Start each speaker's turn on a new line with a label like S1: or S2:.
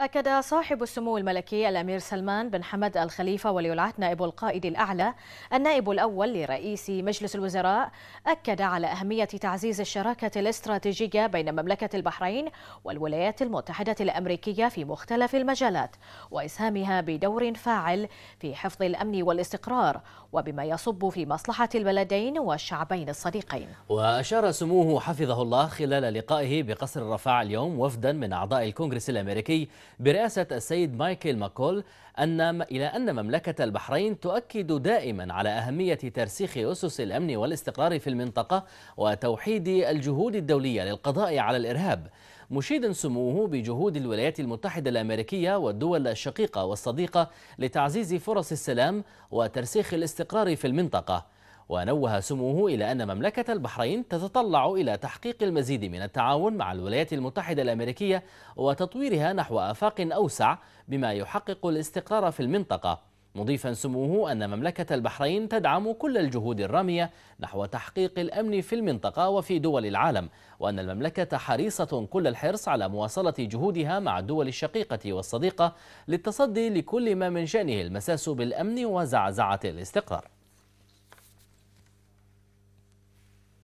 S1: أكد صاحب السمو الملكي الأمير سلمان بن حمد الخليفة ولي العهد نائب القائد الأعلى النائب الأول لرئيس مجلس الوزراء أكد على أهمية تعزيز الشراكة الاستراتيجية بين مملكة البحرين والولايات المتحدة الأمريكية في مختلف المجالات وإسهامها بدور فاعل في حفظ الأمن والاستقرار وبما يصب في مصلحة البلدين والشعبين الصديقين
S2: وأشار سموه حفظه الله خلال لقائه بقصر الرفاع اليوم وفدا من أعضاء الكونغرس الأمريكي برئاسة السيد مايكل ماكول أن إلى أن مملكة البحرين تؤكد دائما على أهمية ترسيخ أسس الأمن والاستقرار في المنطقة وتوحيد الجهود الدولية للقضاء على الإرهاب مشيدا سموه بجهود الولايات المتحدة الأمريكية والدول الشقيقة والصديقة لتعزيز فرص السلام وترسيخ الاستقرار في المنطقة ونوه سموه إلى أن مملكة البحرين تتطلع إلى تحقيق المزيد من التعاون مع الولايات المتحدة الأمريكية وتطويرها نحو آفاق أوسع بما يحقق الاستقرار في المنطقة مضيفا سموه أن مملكة البحرين تدعم كل الجهود الرامية نحو تحقيق الأمن في المنطقة وفي دول العالم وأن المملكة حريصة كل الحرص على مواصلة جهودها مع الدول الشقيقة والصديقة للتصدي لكل ما من شأنه المساس بالأمن وزعزعة الاستقرار